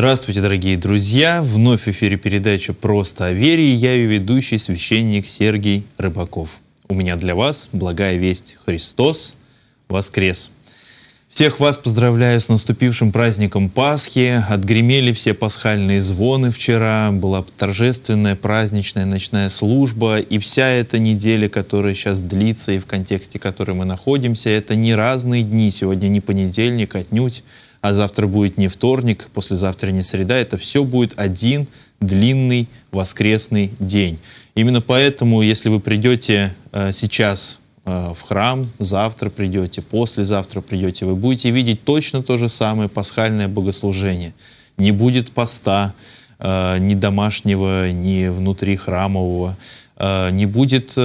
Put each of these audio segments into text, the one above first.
Здравствуйте, дорогие друзья! Вновь в эфире передача «Просто о вере» и я ее ведущий, священник Сергей Рыбаков. У меня для вас благая весть «Христос воскрес!» Всех вас поздравляю с наступившим праздником Пасхи. Отгремели все пасхальные звоны вчера, была торжественная праздничная ночная служба. И вся эта неделя, которая сейчас длится и в контексте которой мы находимся, это не разные дни. Сегодня не понедельник, отнюдь а завтра будет не вторник, послезавтра не среда. Это все будет один длинный воскресный день. Именно поэтому, если вы придете э, сейчас э, в храм, завтра придете, послезавтра придете, вы будете видеть точно то же самое пасхальное богослужение. Не будет поста, э, ни домашнего, ни внутри храмового, не будет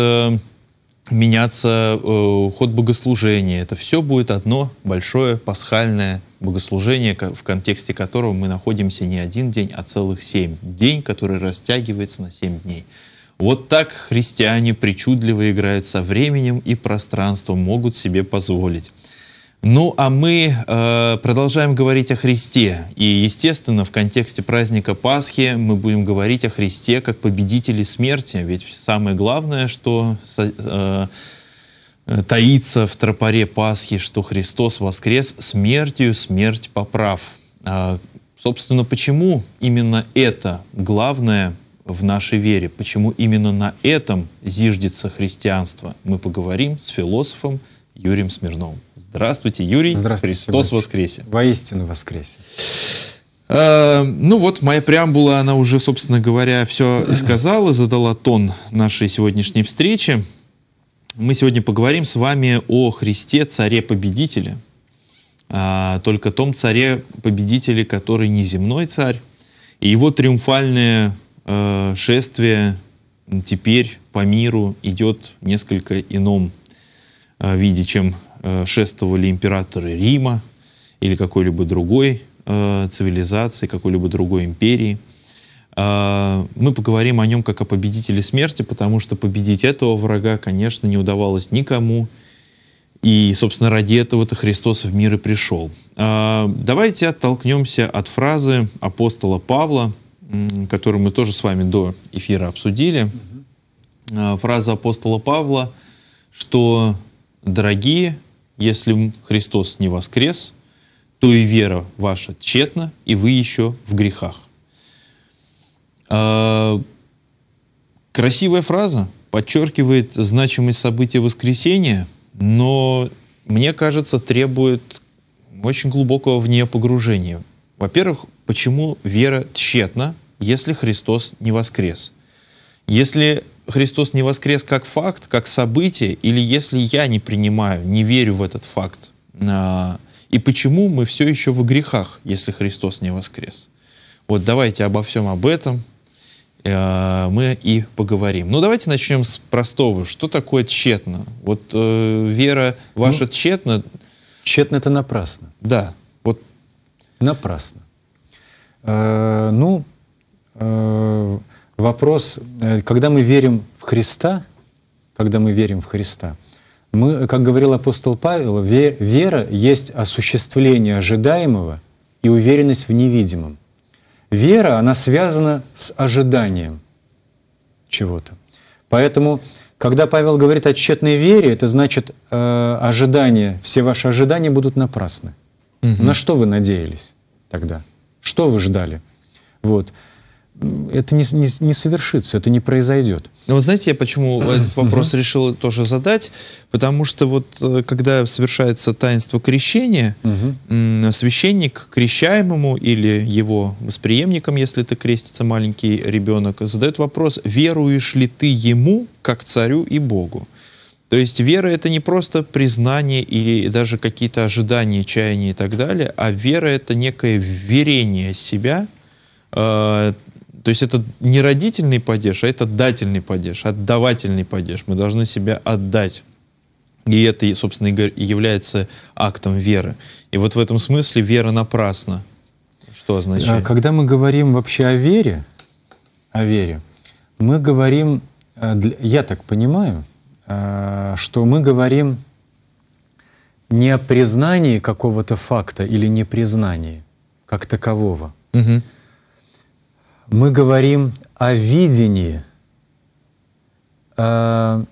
меняться э, ход богослужения. Это все будет одно большое пасхальное богослужение, в контексте которого мы находимся не один день, а целых семь. День, который растягивается на семь дней. Вот так христиане причудливо играют со временем и пространством, могут себе позволить. Ну а мы э, продолжаем говорить о Христе. И, естественно, в контексте праздника Пасхи мы будем говорить о Христе как победителе смерти. Ведь самое главное, что э, э, таится в тропоре Пасхи, что Христос воскрес смертью, смерть поправ. Э, собственно, почему именно это главное в нашей вере? Почему именно на этом зиждется христианство? Мы поговорим с философом Юрием Смирновым. Здравствуйте, Юрий. Здравствуйте. Христос батюшка. воскресе. Воистину воскресе. Э, ну вот, моя преамбула, она уже, собственно говоря, все и сказала, задала тон нашей сегодняшней встречи. Мы сегодня поговорим с вами о Христе, царе-победителе. А, только том царе-победителе, который не земной царь. И его триумфальное э, шествие теперь по миру идет несколько ином э, виде, чем Э, шествовали императоры Рима или какой-либо другой э, цивилизации, какой-либо другой империи. Э, мы поговорим о нем как о победителе смерти, потому что победить этого врага, конечно, не удавалось никому. И, собственно, ради этого-то Христос в мир и пришел. Э, давайте оттолкнемся от фразы апостола Павла, которую мы тоже с вами до эфира обсудили. Э, фраза апостола Павла, что «дорогие, если Христос не воскрес, то и вера ваша тщетна, и вы еще в грехах. А, красивая фраза, подчеркивает значимость события воскресения, но, мне кажется, требует очень глубокого в нее погружения. Во-первых, почему вера тщетна, если Христос не воскрес? Если Христос не воскрес как факт, как событие, или если я не принимаю, не верю в этот факт, а, и почему мы все еще в грехах, если Христос не воскрес? Вот давайте обо всем об этом э, мы и поговорим. Ну, давайте начнем с простого. Что такое тщетно? Вот э, вера ваша ну, тщетна... Тщетно — это напрасно. Да. Вот. Напрасно. Э, ну, э, вопрос, э, когда мы верим в Христа, когда мы верим в Христа, мы, как говорил апостол Павел, вера есть осуществление ожидаемого и уверенность в невидимом. Вера, она связана с ожиданием чего-то. Поэтому, когда Павел говорит о тщетной вере, это значит, э, ожидания, все ваши ожидания будут напрасны. Угу. На что вы надеялись тогда? Что вы ждали? Вот это не, не, не совершится, это не произойдет. Ну вот знаете, я почему этот вопрос решил тоже задать? Потому что вот э, когда совершается таинство крещения, священник крещаемому или его восприемникам, если это крестится маленький ребенок, задает вопрос, веруешь ли ты ему, как царю и Богу? То есть вера это не просто признание или даже какие-то ожидания, чаяния и так далее, а вера это некое верение себя, э, то есть это не родительный падеж, а это дательный падеж, отдавательный падеж. Мы должны себя отдать. И это, собственно, и является актом веры. И вот в этом смысле вера напрасна. Что означает? А когда мы говорим вообще о вере, о вере, мы говорим, э, я так понимаю, э, что мы говорим не о признании какого-то факта или непризнании как такового, угу мы говорим о видении э,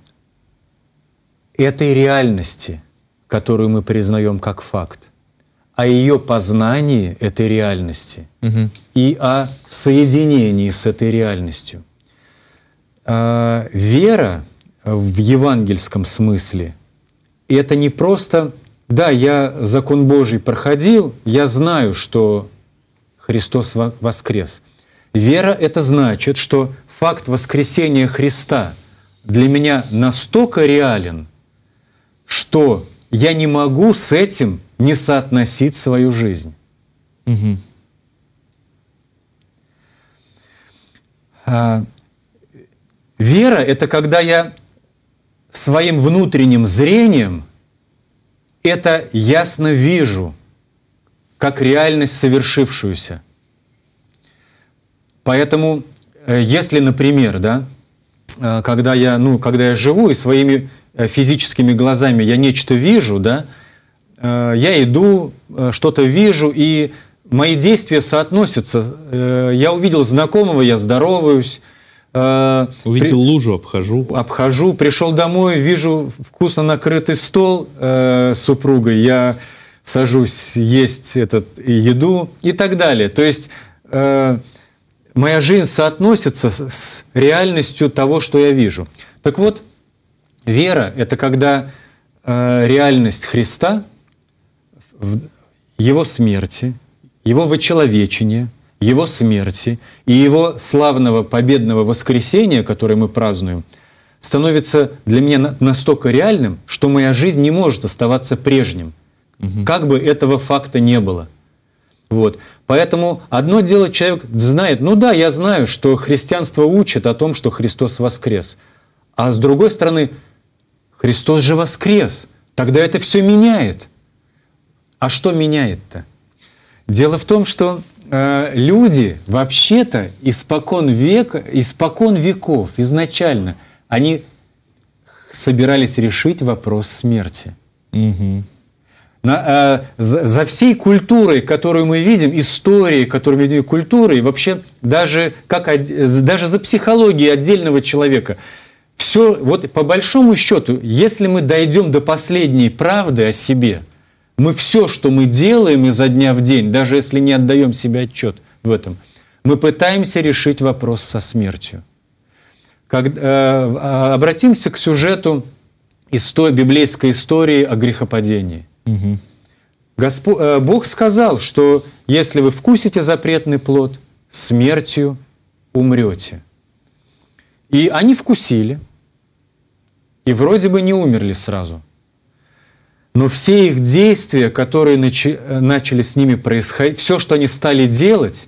этой реальности, которую мы признаем как факт, о ее познании этой реальности угу. и о соединении с этой реальностью. Э, вера в евангельском смысле это не просто да, я закон Божий проходил, я знаю, что Христос воскрес. Вера — это значит, что факт воскресения Христа для меня настолько реален, что я не могу с этим не соотносить свою жизнь. Угу. А, вера — это когда я своим внутренним зрением это ясно вижу, как реальность совершившуюся — Поэтому, э, если, например, да, э, когда я, ну, когда я живу и своими э, физическими глазами я нечто вижу, да, я иду, что-то вижу, и мои действия соотносятся. Я увидел знакомого, я здороваюсь. Увидел при... лужу, обхожу. Обхожу, пришел домой, вижу вкусно накрытый стол э, супругой, я сажусь есть этот, еду и так далее. То есть э, моя жизнь соотносится с реальностью того, что я вижу. Так вот, вера – это когда э, реальность Христа в Его смерти, Его вычеловечения, Его смерти и Его славного победного воскресения, которое мы празднуем, становится для меня настолько реальным, что моя жизнь не может оставаться прежним, угу. как бы этого факта не было – вот. Поэтому одно дело человек знает, ну да, я знаю, что христианство учит о том, что Христос воскрес. А с другой стороны, Христос же воскрес. Тогда это все меняет. А что меняет-то? Дело в том, что э, люди вообще-то испокон, века, испокон веков изначально, они собирались решить вопрос смерти. Угу на, э, за, за всей культурой, которую мы видим, историей, которую мы видим, культурой, вообще даже, как, даже за психологией отдельного человека. Все, вот по большому счету, если мы дойдем до последней правды о себе, мы все, что мы делаем изо дня в день, даже если не отдаем себе отчет в этом, мы пытаемся решить вопрос со смертью. Как, э, а, обратимся к сюжету из той библейской истории о грехопадении. Угу. Господь, э, Бог сказал, что если вы вкусите запретный плод, смертью умрете. И они вкусили, и вроде бы не умерли сразу. Но все их действия, которые начи, э, начали с ними происходить, все, что они стали делать,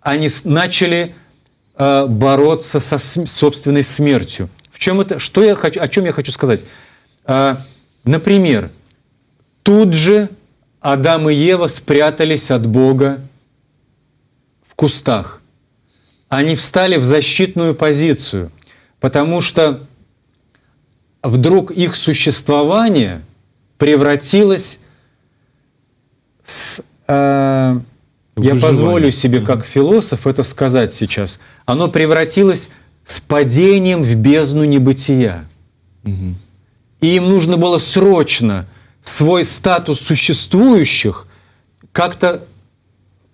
они начали э, бороться со см, собственной смертью. В чем это, что я хочу, о чем я хочу сказать? Э, например, Тут же Адам и Ева спрятались от Бога в кустах. Они встали в защитную позицию, потому что вдруг их существование превратилось с... Э, я позволю себе как философ это сказать сейчас. Оно превратилось с падением в бездну небытия. Угу. И им нужно было срочно – свой статус существующих как-то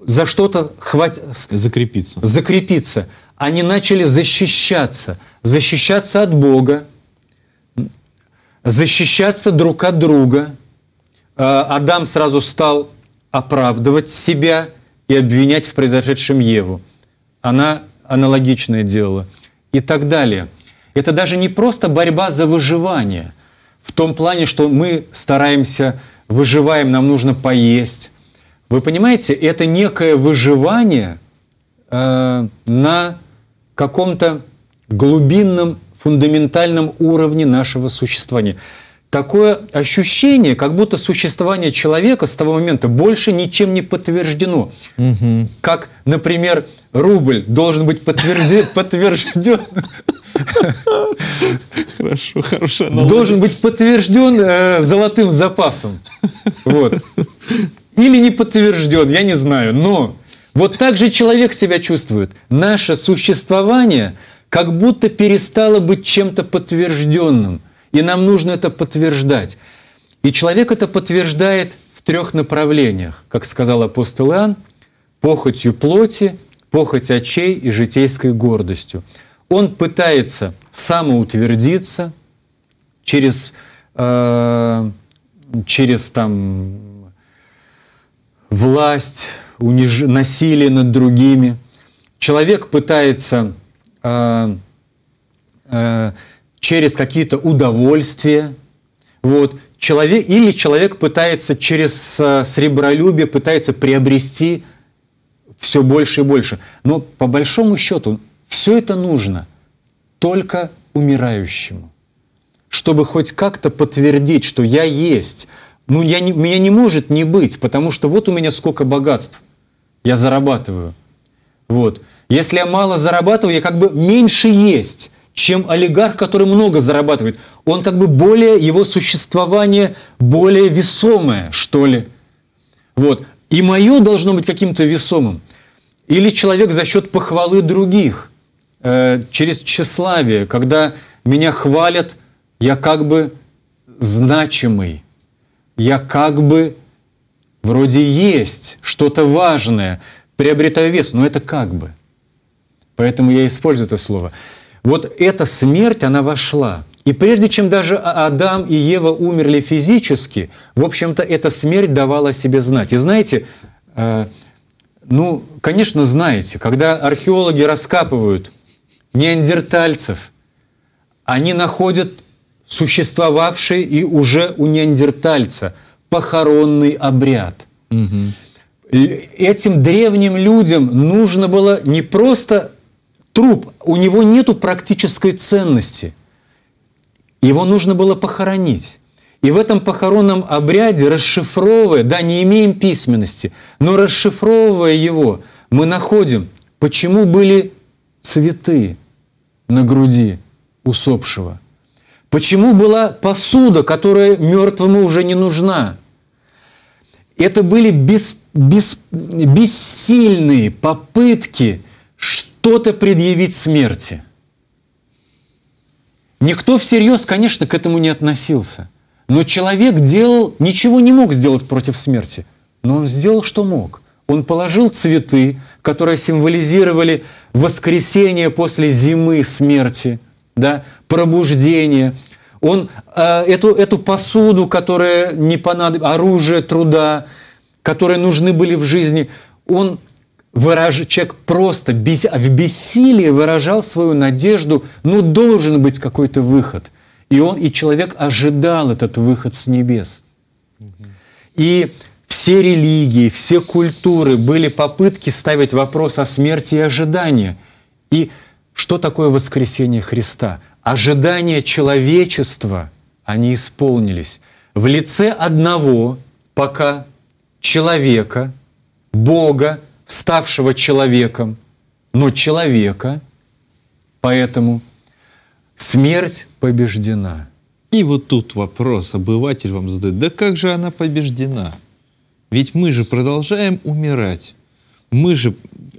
за что-то хватит... Закрепиться. Закрепиться. Они начали защищаться. Защищаться от Бога, защищаться друг от друга. А, Адам сразу стал оправдывать себя и обвинять в произошедшем Еву. Она аналогичное делала. И так далее. Это даже не просто борьба за выживание – в том плане, что мы стараемся, выживаем, нам нужно поесть. Вы понимаете, это некое выживание э, на каком-то глубинном, фундаментальном уровне нашего существования. Такое ощущение, как будто существование человека с того момента больше ничем не подтверждено. Угу. Как, например, рубль должен быть подтвержден Хорошо, хорошая Должен быть подтвержден э, золотым запасом. Вот. Или не подтвержден, я не знаю. Но вот так же человек себя чувствует. Наше существование как будто перестало быть чем-то подтвержденным. И нам нужно это подтверждать. И человек это подтверждает в трех направлениях, как сказал апостол Иоанн, похотью плоти, похоть очей и житейской гордостью он пытается самоутвердиться через, э, через там, власть, униж... насилие над другими. Человек пытается э, э, через какие-то удовольствия. Вот. Человек, или человек пытается через э, сребролюбие пытается приобрести все больше и больше. Но по большому счету все это нужно только умирающему, чтобы хоть как-то подтвердить, что я есть. Ну, я не, меня не может не быть, потому что вот у меня сколько богатств я зарабатываю. Вот. Если я мало зарабатываю, я как бы меньше есть, чем олигарх, который много зарабатывает. Он как бы более, его существование более весомое, что ли. Вот. И мое должно быть каким-то весомым. Или человек за счет похвалы других. Э, через тщеславие, когда меня хвалят, я как бы значимый, я как бы вроде есть что-то важное, приобретаю вес, но это как бы. Поэтому я использую это слово. Вот эта смерть, она вошла. И прежде чем даже а- Адам и Ева умерли физически, в общем-то, эта смерть давала о себе знать. И знаете, э, ну, конечно, знаете, когда археологи раскапывают неандертальцев. Они находят существовавший и уже у неандертальца похоронный обряд. Угу. Этим древним людям нужно было не просто труп, у него нету практической ценности. Его нужно было похоронить. И в этом похоронном обряде, расшифровывая, да, не имеем письменности, но расшифровывая его, мы находим, почему были цветы, на груди усопшего? Почему была посуда, которая мертвому уже не нужна? Это были бес, бес, бессильные попытки что-то предъявить смерти. Никто всерьез, конечно, к этому не относился. Но человек делал, ничего не мог сделать против смерти. Но он сделал, что мог. Он положил цветы, которые символизировали воскресение после зимы смерти, да, пробуждение. Он э, эту, эту посуду, которая не понадобилась, оружие труда, которые нужны были в жизни, он выраж... человек просто бес... в бессилии выражал свою надежду, ну должен быть какой-то выход. И он, и человек ожидал этот выход с небес. И все религии, все культуры были попытки ставить вопрос о смерти и ожидании. И что такое воскресение Христа? Ожидания человечества, они исполнились. В лице одного пока человека, Бога, ставшего человеком, но человека, поэтому смерть побеждена. И вот тут вопрос обыватель вам задает, да как же она побеждена? Ведь мы же продолжаем умирать. Мы же,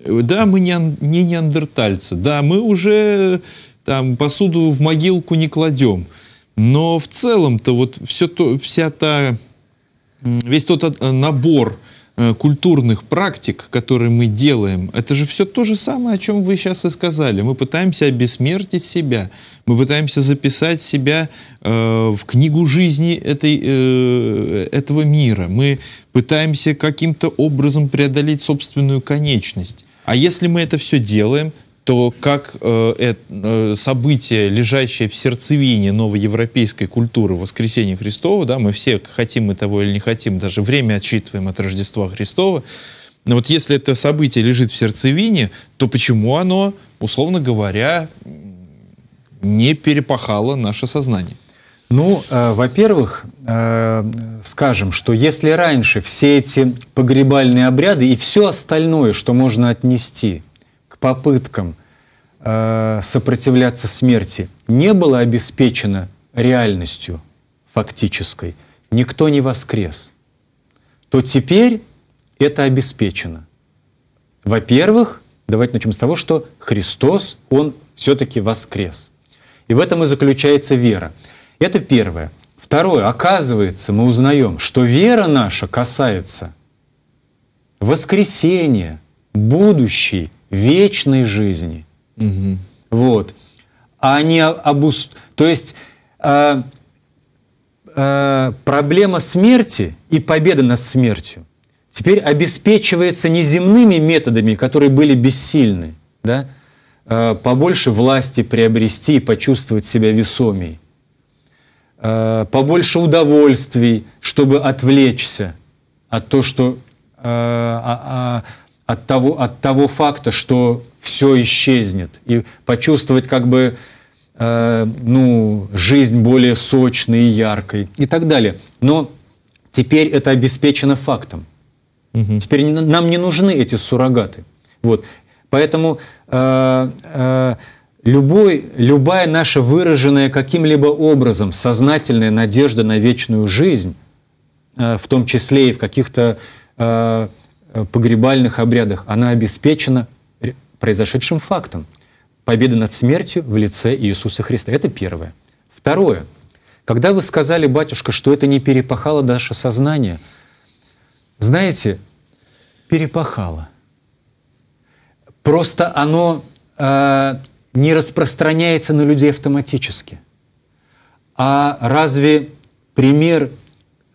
да, мы не, не неандертальцы, да, мы уже там посуду в могилку не кладем. Но в целом-то вот все то, вся та, весь тот набор Э, культурных практик, которые мы делаем, это же все то же самое, о чем вы сейчас и сказали. Мы пытаемся обесмертить себя, мы пытаемся записать себя э, в книгу жизни этой, э, этого мира, мы пытаемся каким-то образом преодолеть собственную конечность. А если мы это все делаем, то как э, э, событие, лежащее в сердцевине новоевропейской культуры воскресения Христова, да, мы все хотим мы того или не хотим, даже время отчитываем от Рождества Христова, но вот если это событие лежит в сердцевине, то почему оно, условно говоря, не перепахало наше сознание? Ну, э, во-первых, э, скажем, что если раньше все эти погребальные обряды и все остальное, что можно отнести – попыткам э, сопротивляться смерти не было обеспечено реальностью фактической, никто не воскрес, то теперь это обеспечено. Во-первых, давайте начнем с того, что Христос, Он все-таки воскрес. И в этом и заключается вера. Это первое. Второе. Оказывается, мы узнаем, что вера наша касается воскресения будущей вечной жизни. Угу. Вот. А не об уст... То есть э, э, проблема смерти и победа над смертью теперь обеспечивается не земными методами, которые были бессильны, да? э, побольше власти приобрести и почувствовать себя весомей, э, побольше удовольствий, чтобы отвлечься от, то, что, э, а, а от того, от того факта, что все исчезнет, и почувствовать как бы э, ну, жизнь более сочной и яркой и так далее. Но теперь это обеспечено фактом. Угу. Теперь не, нам не нужны эти суррогаты. Вот. Поэтому э, э, любой, любая наша выраженная каким-либо образом сознательная надежда на вечную жизнь, э, в том числе и в каких-то э, Э, погребальных обрядах, она обеспечена произошедшим фактом. Победа над смертью в лице Иисуса Христа. Это первое. Второе. Когда вы сказали, батюшка, что это не перепахало наше сознание, знаете, перепахало. Просто оно э, не распространяется на людей автоматически. А разве пример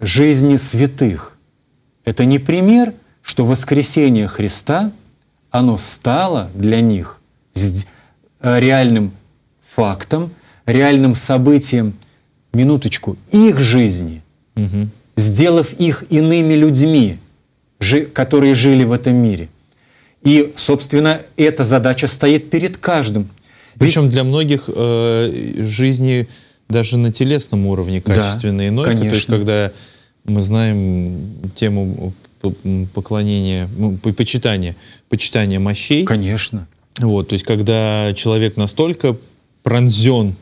жизни святых — это не пример — что воскресение Христа, оно стало для них э, реальным фактом, реальным событием, минуточку, их жизни, угу. сделав их иными людьми, которые жили в этом мире. И, собственно, эта задача стоит перед каждым. Причем Ведь... для многих э, жизни даже на телесном уровне качественной да, иной. Конечно. Ну, то есть, когда мы знаем тему поклонение, ну, почитание, почитание мощей. Конечно. Вот, то есть когда человек настолько пронзен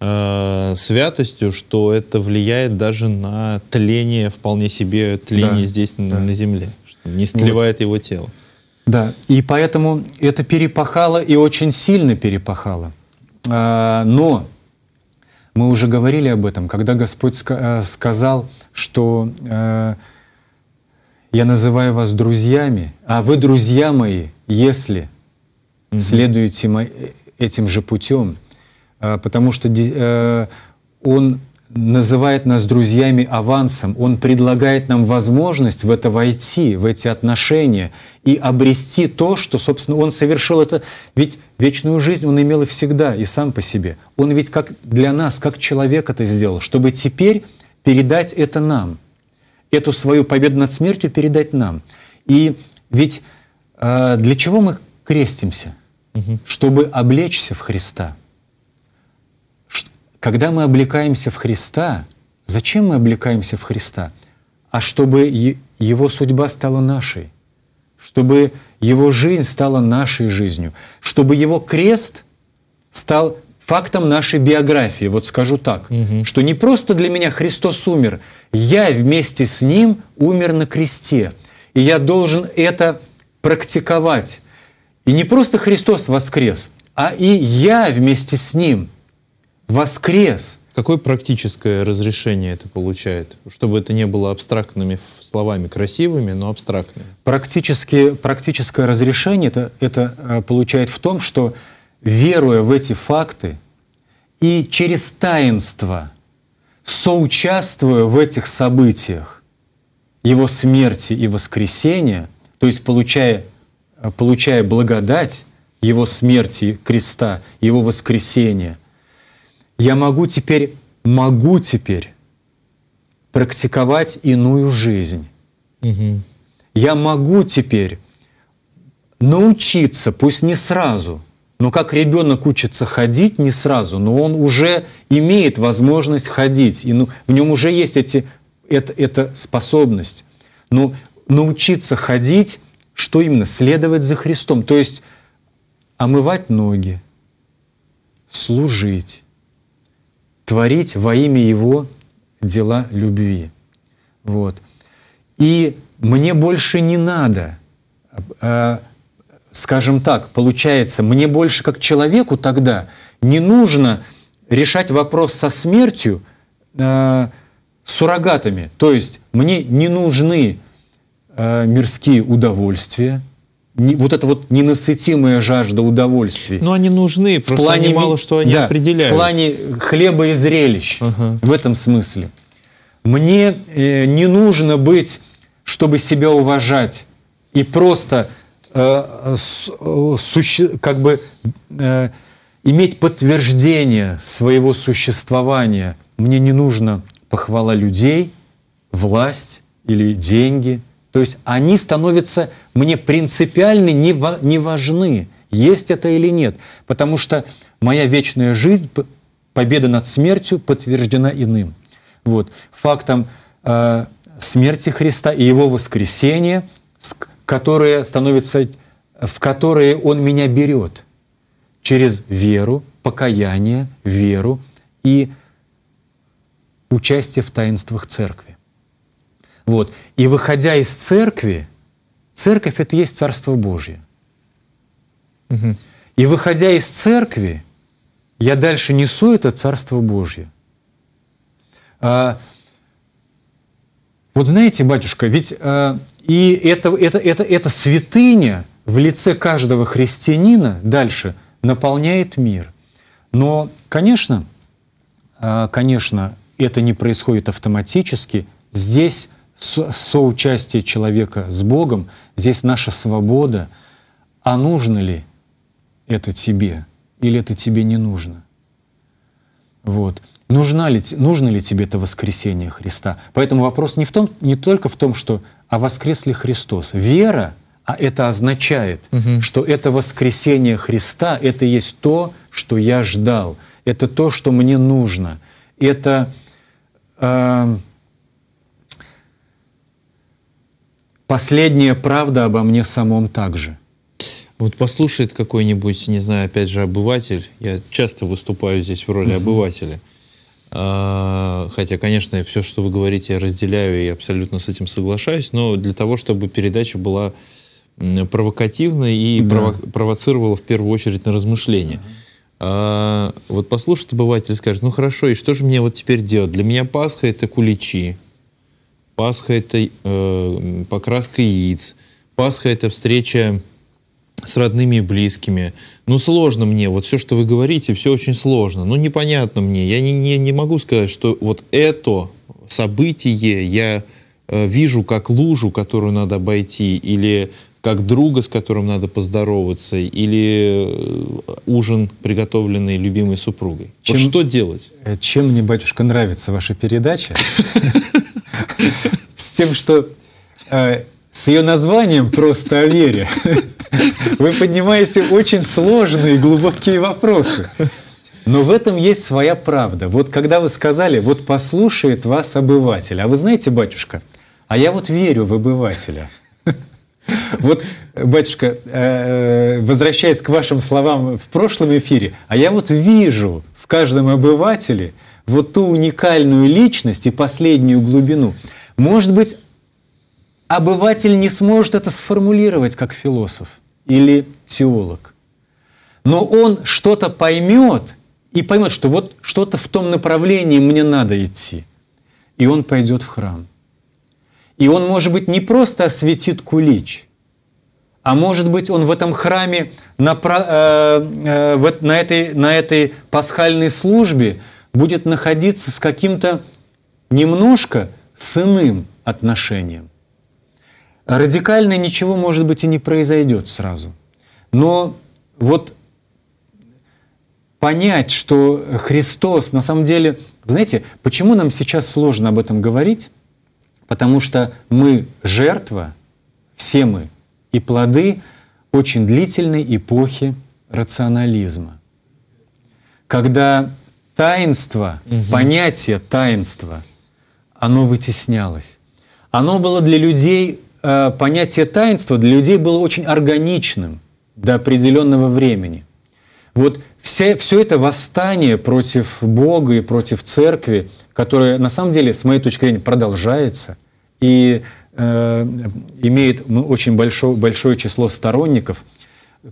э, святостью, что это влияет даже на тление, вполне себе тление да, здесь да. На, на земле, что не сливает вот. его тело. Да, и поэтому это перепахало и очень сильно перепахало. А, но мы уже говорили об этом, когда Господь э, сказал, что э, я называю вас друзьями, а вы друзья мои, если mm-hmm. следуете этим же путем, а, потому что э, он называет нас друзьями авансом, он предлагает нам возможность в это войти, в эти отношения и обрести то, что, собственно, он совершил это. Ведь вечную жизнь он имел и всегда, и сам по себе. Он ведь как для нас, как человек это сделал, чтобы теперь передать это нам эту свою победу над смертью передать нам. И ведь э, для чего мы крестимся? Угу. Чтобы облечься в Христа. Когда мы облекаемся в Христа, зачем мы облекаемся в Христа? А чтобы Его судьба стала нашей, чтобы Его жизнь стала нашей жизнью, чтобы Его крест стал фактом нашей биографии. Вот скажу так, угу. что не просто для меня Христос умер, я вместе с Ним умер на кресте. И я должен это практиковать. И не просто Христос воскрес, а и я вместе с Ним воскрес. Какое практическое разрешение это получает? Чтобы это не было абстрактными словами, красивыми, но абстрактными. Практически, практическое разрешение это, это э, получает в том, что веруя в эти факты, и через таинство, соучаствуя в этих событиях, его смерти и воскресения, то есть получая, получая благодать его смерти креста, его воскресения, я могу теперь, могу теперь практиковать иную жизнь. Угу. Я могу теперь научиться, пусть не сразу – но ну, как ребенок учится ходить не сразу, но он уже имеет возможность ходить, и ну, в нем уже есть эти, это, эта способность. Но ну, научиться ходить, что именно? Следовать за Христом, то есть омывать ноги, служить, творить во имя Его дела любви. Вот. И мне больше не надо а, а скажем так, получается, мне больше как человеку тогда не нужно решать вопрос со смертью э, суррогатами. То есть мне не нужны э, мирские удовольствия, не, вот эта вот ненасытимая жажда удовольствий. Но они нужны, в плане они мало что они да, определяют. В плане хлеба и зрелищ, ага. в этом смысле. Мне э, не нужно быть, чтобы себя уважать, и просто Э, э, как бы э, иметь подтверждение своего существования. Мне не нужно похвала людей, власть или деньги. То есть они становятся мне принципиально не, во, не важны, есть это или нет. Потому что моя вечная жизнь, победа над смертью подтверждена иным. Вот. Фактом э, смерти Христа и его воскресения – которые становятся, в которые Он меня берет через веру, покаяние, веру и участие в таинствах церкви. Вот. И выходя из церкви, церковь — это есть Царство Божье. Угу. И выходя из церкви, я дальше несу это Царство Божье. А, вот знаете, батюшка, ведь а, и это, это, это, это святыня в лице каждого христианина дальше наполняет мир. Но, конечно, а, конечно, это не происходит автоматически. Здесь со соучастие человека с Богом, здесь наша свобода. А нужно ли это тебе? Или это тебе не нужно? Вот. Нужна ли, нужно ли тебе это воскресение Христа? Поэтому вопрос не, в том, не только в том, что а воскрес ли Христос. Вера, а это означает, угу. что это воскресение Христа, это есть то, что я ждал, это то, что мне нужно, это э, последняя правда обо мне самом также. Вот послушает какой-нибудь, не знаю, опять же, обыватель. Я часто выступаю здесь в роли угу. обывателя. А, хотя, конечно, все, что вы говорите, я разделяю и абсолютно с этим соглашаюсь, но для того, чтобы передача была провокативной и да. прово провоцировала в первую очередь на размышления. А, вот послушает обыватель и скажет, ну хорошо, и что же мне вот теперь делать? Для меня Пасха это куличи, Пасха это э, покраска яиц, Пасха это встреча с родными и близкими. Ну, сложно мне, вот все, что вы говорите, все очень сложно. Ну, непонятно мне. Я не, не, не могу сказать, что вот это событие я э, вижу как лужу, которую надо обойти, или как друга, с которым надо поздороваться, или э, ужин, приготовленный любимой супругой. Чем, вот что делать? Э, чем мне, батюшка, нравится ваша передача? С тем, что э, с ее названием просто о вере вы поднимаете очень сложные глубокие вопросы. Но в этом есть своя правда. Вот когда вы сказали, вот послушает вас обыватель. А вы знаете, батюшка, а я вот верю в обывателя. Вот, батюшка, э, э, возвращаясь к вашим словам в прошлом эфире, а я вот вижу в каждом обывателе вот ту уникальную личность и последнюю глубину. Может быть, обыватель не сможет это сформулировать как философ или теолог. Но он что-то поймет и поймет, что вот что-то в том направлении мне надо идти. И он пойдет в храм. И он, может быть, не просто осветит кулич, а может быть, он в этом храме на, э, э, на, этой, на этой пасхальной службе будет находиться с каким-то немножко с иным отношением радикально ничего, может быть, и не произойдет сразу. Но вот понять, что Христос на самом деле... Знаете, почему нам сейчас сложно об этом говорить? Потому что мы жертва, все мы, и плоды очень длительной эпохи рационализма. Когда таинство, угу. понятие таинства, оно вытеснялось. Оно было для людей Э, понятие таинства для людей было очень органичным до определенного времени. Вот все, все это восстание против Бога и против церкви, которое на самом деле, с моей точки зрения, продолжается и э, имеет ну, очень большое, большое число сторонников,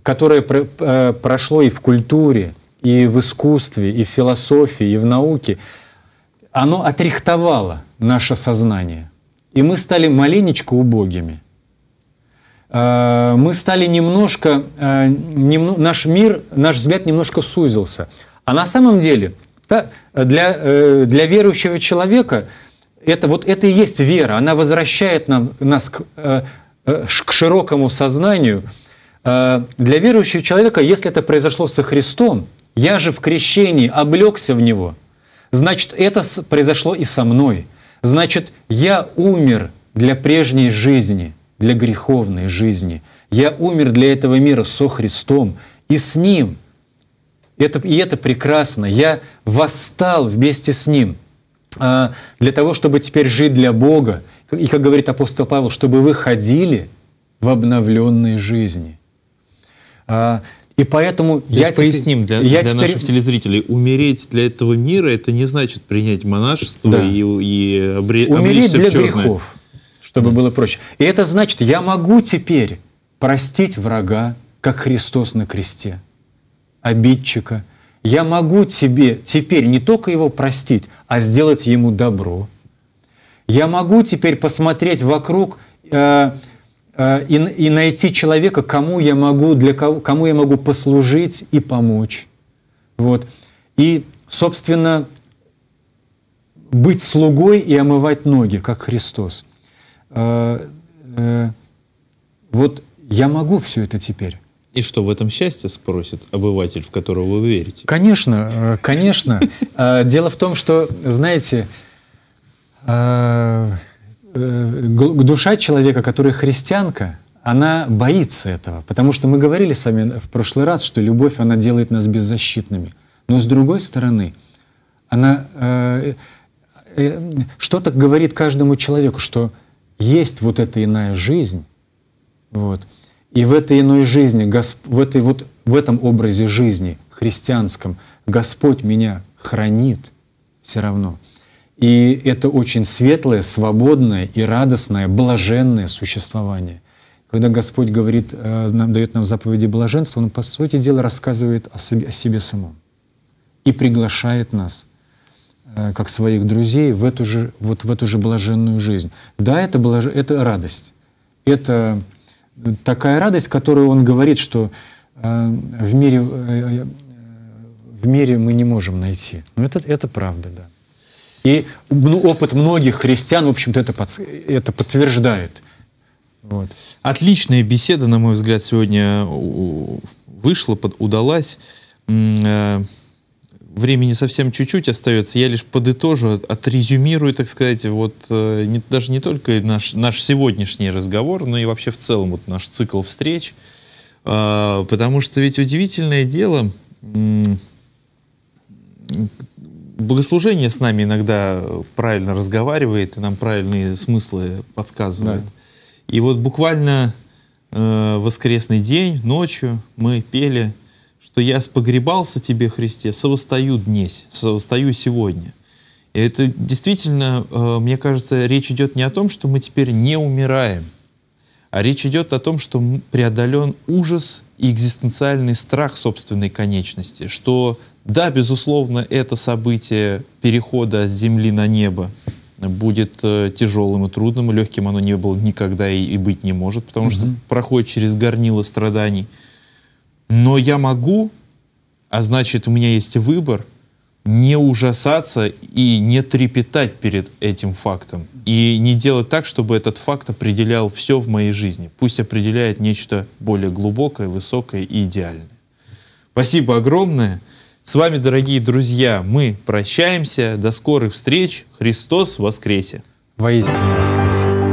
которое про, э, прошло и в культуре, и в искусстве, и в философии, и в науке, оно отрихтовало наше сознание. И мы стали маленечко убогими. Э, мы стали немножко, э, наш мир, наш взгляд немножко сузился. А на самом деле для, э, для верующего человека это, вот это и есть вера. Она возвращает нам, нас к, к широкому сознанию. Для верующего человека, если это произошло со Христом, я же в крещении облегся в Него, значит, это произошло и со мной – Значит, я умер для прежней жизни, для греховной жизни. Я умер для этого мира со Христом и с Ним. Это, и это прекрасно. Я восстал вместе с Ним а, для того, чтобы теперь жить для Бога. И, как говорит апостол Павел, чтобы вы ходили в обновленной жизни. А, и поэтому Здесь я поясним для, я для теперь... наших телезрителей. Умереть для этого мира это не значит принять монашество да. и, и обре... умереть для черное. грехов, чтобы да. было проще. И это значит, я могу теперь простить врага, как Христос на кресте, обидчика. Я могу тебе теперь не только его простить, а сделать ему добро. Я могу теперь посмотреть вокруг. Э, Э, и, и найти человека, кому я могу, для кого, кому я могу послужить и помочь. Вот. И, собственно, быть слугой и омывать ноги, как Христос. Э, э, вот я могу все это теперь. И что в этом счастье спросит обыватель, в которого вы верите? Конечно, конечно. Дело в том, что, знаете, Э, душа человека, которая христианка, она боится этого. Потому что мы говорили с вами в прошлый раз, что любовь, она делает нас беззащитными. Но с другой стороны, она э, э, что-то говорит каждому человеку, что есть вот эта иная жизнь, вот, и в этой иной жизни, в, этой, вот, в этом образе жизни христианском, Господь меня хранит все равно. И это очень светлое, свободное и радостное, блаженное существование. Когда Господь говорит, э, дает нам заповеди блаженства, Он, по сути дела, рассказывает о себе, о себе самом и приглашает нас, э, как своих друзей, в эту же, вот в эту же блаженную жизнь. Да, это, блаж... это радость. Это э, такая радость, которую он говорит, что в мире, в мире мы не можем найти. Но это, это правда, да. И ну, опыт многих христиан, в общем-то, это, под, это подтверждает. Вот. Отличная беседа, на мой взгляд, сегодня вышла, под, удалась. Э, Времени совсем чуть-чуть остается. Я лишь подытожу, отрезюмирую, так сказать, вот э, не, даже не только наш, наш сегодняшний разговор, но и вообще в целом вот наш цикл встреч. А, потому что ведь удивительное дело, богослужение с нами иногда правильно разговаривает и нам правильные смыслы подсказывает. Да. И вот буквально э, воскресный день, ночью мы пели, что «Я спогребался тебе, Христе, совостаю днесь, совостаю сегодня». И это действительно, э, мне кажется, речь идет не о том, что мы теперь не умираем, а речь идет о том, что преодолен ужас и экзистенциальный страх собственной конечности, что да, безусловно, это событие перехода с земли на небо будет э, тяжелым и трудным, и легким оно не было никогда и, и быть не может, потому угу. что проходит через горнило страданий. Но я могу, а значит, у меня есть выбор, не ужасаться и не трепетать перед этим фактом. И не делать так, чтобы этот факт определял все в моей жизни. Пусть определяет нечто более глубокое, высокое и идеальное. Спасибо огромное. С вами, дорогие друзья, мы прощаемся. До скорых встреч. Христос воскресе! Воистину воскресе!